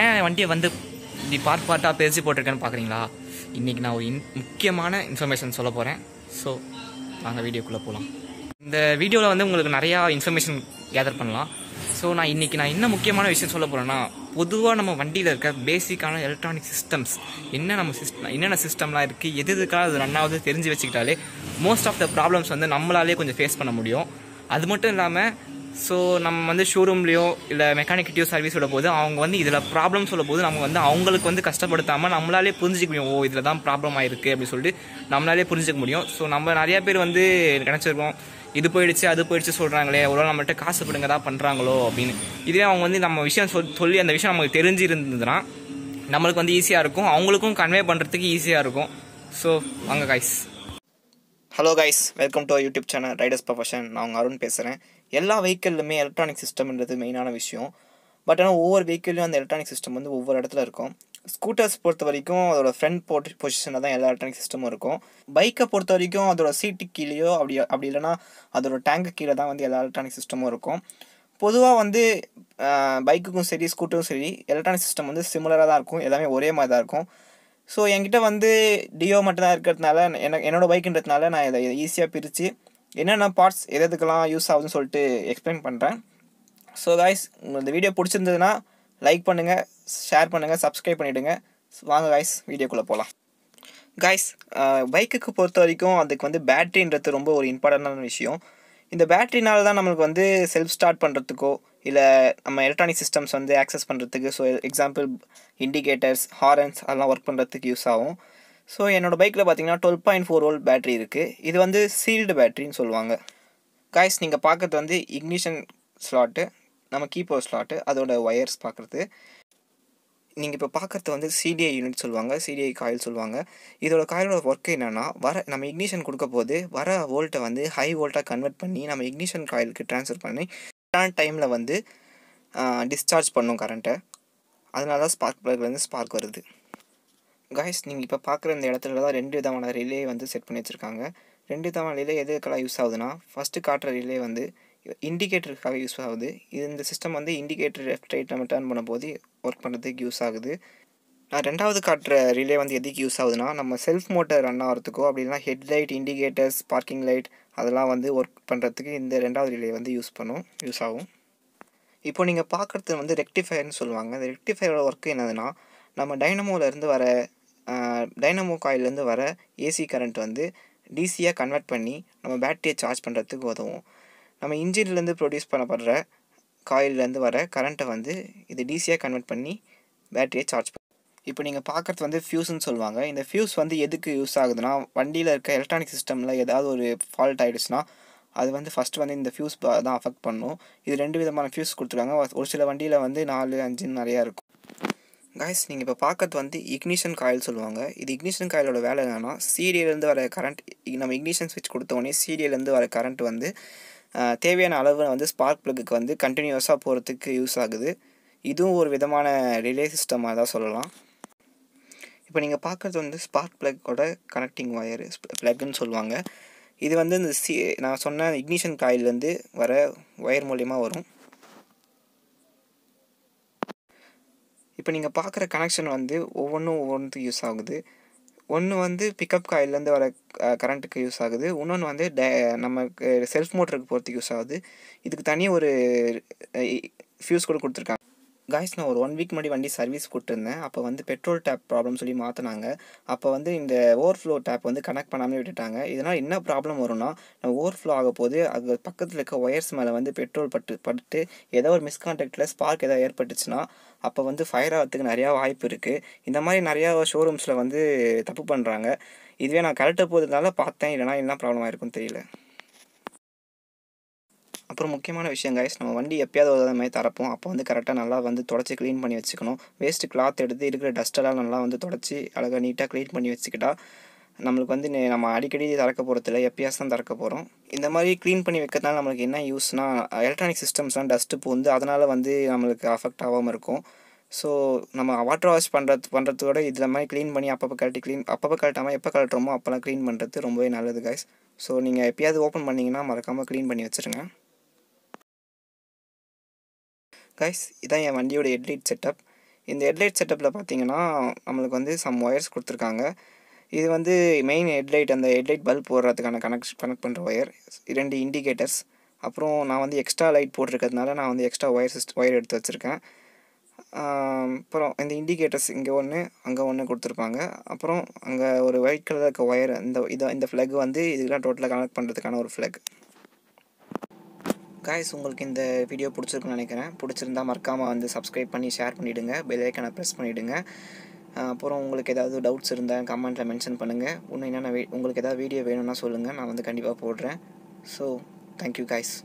ஏன் வண்டியை வந்து இப்படி பார்ட் பார்ட்டாக பேசி போட்டிருக்கேன்னு பார்க்குறீங்களா இன்றைக்கி நான் ஒரு இன் முக்கியமான இன்ஃபர்மேஷன் சொல்ல போகிறேன் ஸோ நாங்கள் வீடியோக்குள்ளே போகலாம் இந்த வீடியோவில் வந்து உங்களுக்கு நிறையா இன்ஃபர்மேஷன் கேதர் பண்ணலாம் ஸோ நான் இன்றைக்கி நான் என்ன முக்கியமான விஷயம் சொல்ல போகிறேன்னா பொதுவாக நம்ம வண்டியில் இருக்க பேசிக்கான எலக்ட்ரானிக் சிஸ்டம்ஸ் என்ன நம்ம சிஸ்டம் என்னென்ன சிஸ்டம்லாம் இருக்குது எது எதுக்காக அது ரன்னாவது தெரிஞ்சு வச்சுக்கிட்டாலே மோஸ்ட் ஆஃப் த ப்ராப்ளம்ஸ் வந்து நம்மளாலே கொஞ்சம் ஃபேஸ் பண்ண முடியும் அது மட்டும் இல்லாமல் ஸோ நம்ம வந்து ஷோரூம்லேயோ இல்லை மெக்கானிக்கிட்டேயோ சர்வீஸ் போது அவங்க வந்து இதில் ப்ராப்ளம் சொல்லும்போது நம்ம வந்து அவங்களுக்கு வந்து கஷ்டப்படுத்தாமல் நம்மளாலே புரிஞ்சிக்க முடியும் ஓ இதில் தான் ப்ராப்ளம் ஆயிருக்கு அப்படின்னு சொல்லிட்டு நம்மளாலே புரிஞ்சிக்க முடியும் ஸோ நம்ம நிறையா பேர் வந்து நினச்சிருக்கோம் இது போயிடுச்சு அது போயிடுச்சு சொல்கிறாங்களே ஒரு நம்மகிட்ட காசு பிடுங்க தான் பண்ணுறாங்களோ அப்படின்னு இதுவே அவங்க வந்து நம்ம விஷயம் சொல் சொல்லி அந்த விஷயம் நமக்கு தெரிஞ்சிருந்ததுன்னா நம்மளுக்கு வந்து ஈஸியாக இருக்கும் அவங்களுக்கும் கன்வே பண்ணுறதுக்கு ஈஸியாக இருக்கும் ஸோ வாங்க guys hello guys welcome to YouTube channel riders profession நான் உங்கள் அருண் பேசுகிறேன் எல்லா வெஹிக்கிள்லுமே எலக்ட்ரானிக் சிஸ்டம்ன்றது மெயினான விஷயம் பட் ஆனால் ஒவ்வொரு வெஹிக்கிள்லையும் அந்த எலக்ட்ரானிக் சிஸ்டம் வந்து ஒவ்வொரு இடத்துல இருக்கும் ஸ்கூட்டர்ஸ் பொறுத்த வரைக்கும் அதோட ஃப்ரண்ட் போட் பொசிஷனில் தான் எல்லா எலக்ட்ரானிக் சிஸ்டமும் இருக்கும் பைக்கை பொறுத்த வரைக்கும் அதோட சீட்டு கீழேயோ அப்படி அப்படி இல்லைனா அதோட டேங்க்கு கீழே தான் வந்து எல்லா எலக்ட்ரானிக் சிஸ்டமும் இருக்கும் பொதுவாக வந்து பைக்குக்கும் சரி ஸ்கூட்டரும் சரி எலக்ட்ரானிக் சிஸ்டம் வந்து சிமிலராக தான் இருக்கும் எல்லாமே ஒரே மாதிரி தான் இருக்கும் ஸோ என்கிட்ட வந்து டியோ மட்டும்தான் இருக்கிறதுனால எனக்கு என்னோடய பைக்குன்றதுனால நான் இதை ஈஸியாக பிரித்து என்னென்ன பார்ட்ஸ் எது எதுக்கெல்லாம் யூஸ் ஆகுதுன்னு சொல்லிட்டு எக்ஸ்பிளைன் பண்ணுறேன் ஸோ காய்ஸ் உங்களுக்கு இந்த வீடியோ பிடிச்சிருந்ததுன்னா லைக் பண்ணுங்கள் ஷேர் பண்ணுங்கள் சப்ஸ்கிரைப் பண்ணிவிடுங்க வாங்க காய்ஸ் வீடியோக்குள்ளே போகலாம் காய்ஸ் பைக்குக்கு பொறுத்த வரைக்கும் அதுக்கு வந்து பேட்ரின்றது ரொம்ப ஒரு இம்பார்ட்டண்டான விஷயம் இந்த பேட்டரினால தான் நம்மளுக்கு வந்து செல்ஃப் ஸ்டார்ட் பண்ணுறதுக்கோ இல்லை நம்ம எலக்ட்ரானிக் சிஸ்டம்ஸ் வந்து ஆக்சஸ் பண்ணுறதுக்கு ஸோ எக்ஸாம்பிள் இண்டிகேட்டர்ஸ் ஹாரன்ஸ் அதெல்லாம் ஒர்க் பண்ணுறதுக்கு யூஸ் ஆகும் ஸோ என்னோடய பைக்கில் பார்த்தீங்கன்னா twelve point four volt battery இருக்குது இது வந்து சீல்டு பேட்ரின்னு சொல்லுவாங்க காய்ஸ் நீங்கள் பார்க்குறது வந்து இக்னிஷன் ஸ்லாட்டு நம்ம கீபோர்ட் ஸ்லாட்டு அதோட ஒயர்ஸ் பார்க்குறது நீங்கள் இப்போ பார்க்குறது வந்து சிடிஐ யூனிட் சொல்லுவாங்க சிடிஐ காயில் சொல்லுவாங்க இதோட காயிலோட ஒர்க் என்னென்னா வர நம்ம இக்னிஷன் கொடுக்க போது வர வோல்ட்டை வந்து ஹை வோல்ட்டாக கன்வெர்ட் பண்ணி நம்ம இக்னிஷன் காயிலுக்கு ட்ரான்ஸ்ஃபர் பண்ணி கரெக்டான டைமில் வந்து டிஸ்சார்ஜ் பண்ணும் கரண்ட்டை அதனால தான் ஸ்பார்க் ப்ளக்லேருந்து ஸ்பார்க் வருது காய்ஸ் நீங்கள் இப்போ பார்க்குற இந்த இடத்துல தான் ரெண்டு விதமான ரிலே வந்து செட் பண்ணி வச்சுருக்காங்க ரெண்டு விதமான ரிலே எதுக்கெல்லாம் யூஸ் ஆகுதுன்னா ஃபஸ்ட்டு காட்டுற ரிலே வந்து இண்டிகேட்டருக்காக யூஸ் ஆகுது இது இந்த சிஸ்டம் வந்து இண்டிகேட்டர் லெஃப்ட் ரைட் நம்ம டேர்ன் பண்ணும்போது ஒர்க் பண்ணுறதுக்கு யூஸ் ஆகுது நான் ரெண்டாவது காட்டுற ரிலே வந்து எதுக்கு யூஸ் ஆகுதுன்னா நம்ம செல்ஃப் மோட்டர் ரன் ஆகிறதுக்கோ அப்படின்னா ஹெட்லைட் இண்டிகேட்டர்ஸ் பார்க்கிங் லைட் அதெல்லாம் வந்து ஒர்க் பண்ணுறதுக்கு இந்த ரெண்டாவது ரிலே வந்து யூஸ் பண்ணும் யூஸ் ஆகும் இப்போ நீங்கள் பார்க்குறது வந்து ரெக்டிஃபயர்னு சொல்லுவாங்க இந்த ரெக்டிஃபயரோட ஒர்க்கு என்னதுன்னா நம்ம டைனமோலேருந்து வர டைனமோ காயிலேருந்து வர ஏசி கரண்ட் வந்து டிசியாக கன்வெர்ட் பண்ணி நம்ம பேட்டரியை சார்ஜ் பண்ணுறதுக்கு உதவும் நம்ம இன்ஜின்லேருந்து ப்ரொடியூஸ் பண்ணப்படுற காயிலேருந்து வர கரண்ட்டை வந்து இது டிசியாக கன்வெர்ட் பண்ணி பேட்டரியை சார்ஜ் பண்ணும் இப்போ நீங்கள் பார்க்குறது வந்து ஃபியூஸ்னு சொல்லுவாங்க இந்த ஃபியூஸ் வந்து எதுக்கு யூஸ் ஆகுதுன்னா வண்டியில் இருக்க எலக்ட்ரானிக் சிஸ்டமில் ஏதாவது ஒரு ஃபால்ட் ஆகிடுச்சுன்னா அது வந்து ஃபஸ்ட்டு வந்து இந்த ஃபியூஸ் தான் அஃபெக்ட் பண்ணும் இது ரெண்டு விதமான ஃபியூஸ் கொடுத்துருக்காங்க ஒரு சில வண்டியில் வந்து நாலு அஞ்சுன்னு நிறையா இருக்கும் காய்ஸ் நீங்கள் இப்போ பார்க்கறது வந்து இக்னிஷன் காயில் சொல்லுவாங்க இது இக்னிஷன் காயிலோட வேலை என்னென்னா சீரியலேருந்து வர கரண்ட் நம்ம இக்னிஷன் ஸ்விட்ச் கொடுத்தோடனே சீரியலேருந்து வர கரண்ட் வந்து தேவையான அளவு வந்து ஸ்பார்க் ப்ளக்குக்கு வந்து கண்டினியூஸாக போகிறதுக்கு யூஸ் ஆகுது இதுவும் ஒரு விதமான ரிலே சிஸ்டமாக தான் சொல்லலாம் இப்போ நீங்கள் பார்க்குறது வந்து ஸ்பார்க் ப்ளக்கோட கனெக்டிங் ஒயர் ப்ளக்குன்னு சொல்லுவாங்க இது வந்து இந்த சி நான் சொன்ன இக்னிஷன் காயிலேருந்து வர ஒயர் மூலியமாக வரும் இப்போ நீங்கள் பார்க்குற கனெக்ஷன் வந்து ஒவ்வொன்றும் ஒவ்வொன்றுத்துக்கு யூஸ் ஆகுது ஒன்று வந்து பிக்கப் காயிலேருந்து வர கரண்ட்டுக்கு யூஸ் ஆகுது இன்னொன்று வந்து டே நமக்கு செல்ஃப் மோட்டருக்கு போகிறதுக்கு யூஸ் ஆகுது இதுக்கு தனி ஒரு ஃபியூஸ் கூட கொடுத்துருக்காங்க காய்ஸ் நான் ஒரு ஒன் வீக் முன்னாடி வண்டி சர்வீஸ் கொடுத்துருந்தேன் அப்போ வந்து பெட்ரோல் டேப் ப்ராப்ளம் சொல்லி மாற்றினாங்க அப்போ வந்து இந்த ஓவர் ஃப்ளோ டேப் வந்து கனெக்ட் பண்ணாமல் விட்டுட்டாங்க இதனால் என்ன ப்ராப்ளம் வரும்னா நம்ம ஃப்ளோ ஆக போது அது பக்கத்தில் இருக்க ஒயர்ஸ் மேலே வந்து பெட்ரோல் பட்டு பட்டு ஏதோ ஒரு மிஸ்கான்டாக்டில் ஸ்பார்க் ஏதாவது ஏற்பட்டுச்சுன்னா அப்போ வந்து ஃபயர் ஆகிறதுக்கு நிறையா வாய்ப்பு இருக்குது இந்த மாதிரி நிறையா ஷோரூம்ஸில் வந்து தப்பு பண்ணுறாங்க இதுவே நான் கரெக்டாக போகிறதுனால பார்த்தேன் இல்லைனா என்ன ப்ராப்ளம் ஆயிருக்கும் தெரியல அப்புறம் முக்கியமான விஷயம் கைஸ் நம்ம வண்டி எப்பயாவது ஒரு மாதிரி தரப்போம் அப்போ வந்து கரெக்டாக நல்லா வந்து தொடச்சி க்ளீன் பண்ணி வச்சுக்கணும் வேஸ்ட்டு கிளாத் எடுத்து இருக்கிற டஸ்ட்டெல்லாம் நல்லா வந்து தொடச்சி அழகாக நீட்டாக க்ளீன் பண்ணி வச்சுக்கிட்டா நம்மளுக்கு வந்து நம்ம அடிக்கடி திறக்க போகிறதில்ல எப்பயாச்சும் தான் திறக்க போகிறோம் இந்த மாதிரி க்ளீன் பண்ணி வைக்கிறதுனால நம்மளுக்கு என்ன யூஸ்னால் எலக்ட்ரானிக் சிஸ்டம்ஸ்லாம் டஸ்ட்டு பூந்து அதனால் வந்து நம்மளுக்கு அஃபெக்ட் ஆகாமல் இருக்கும் ஸோ நம்ம வாட்டர் வாஷ் பண்ணுறது பண்ணுறதோட இதில் மாதிரி க்ளீன் பண்ணி அப்பப்போ கழட்டி க்ளீன் அப்பப்போ கழட்டாமல் எப்போ கழட்டுறோமோ அப்போல்லாம் க்ளீன் பண்ணுறது ரொம்பவே நல்லது கைஸ் ஸோ நீங்கள் எப்பயாவது ஓப்பன் பண்ணிங்கன்னா மறக்காமல் க்ளீன் பண்ணி வச்சுருங்க கைஸ் இதான் என் வண்டியோட ஹெட்லைட் செட்டப் இந்த ஹெட்லைட் செட்டப்பில் பார்த்தீங்கன்னா நம்மளுக்கு வந்து சம் ஒயர்ஸ் கொடுத்துருக்காங்க இது வந்து மெயின் ஹெட்லைட் அந்த ஹெட்லைட் பல்ப் போடுறதுக்கான கனெக்ட் கனெக்ட் பண்ணுற ஒயர் ரெண்டு இண்டிகேட்டர்ஸ் அப்புறம் நான் வந்து எக்ஸ்ட்ரா லைட் போட்டிருக்கிறதுனால நான் வந்து எக்ஸ்ட்ரா ஒயர் ஒயர் எடுத்து வச்சுருக்கேன் அப்புறம் இந்த இண்டிகேட்டர்ஸ் இங்கே ஒன்று அங்கே ஒன்று கொடுத்துருப்பாங்க அப்புறம் அங்கே ஒரு ஒயிட் கலர் இருக்க ஒயர் இந்த இதை இந்த ஃப்ளக் வந்து இதுக்கெலாம் டோட்டலாக கனெக்ட் பண்ணுறதுக்கான ஒரு ஃப்ளக் காய்ஸ் உங்களுக்கு இந்த வீடியோ பிடிச்சிருக்குன்னு நினைக்கிறேன் பிடிச்சிருந்தா மறக்காமல் வந்து சப்ஸ்கிரைப் பண்ணி ஷேர் பண்ணிவிடுங்க பெல் ப்ரெஸ் பண்ணிவிடுங்க அப்புறம் உங்களுக்கு ஏதாவது டவுட்ஸ் இருந்தால் கமெண்ட்டில் மென்ஷன் பண்ணுங்கள் இன்னும் என்னென்ன உங்களுக்கு ஏதாவது வீடியோ வேணும்னா சொல்லுங்கள் நான் வந்து கண்டிப்பாக போடுறேன் ஸோ தேங்க்யூ காய்ஸ்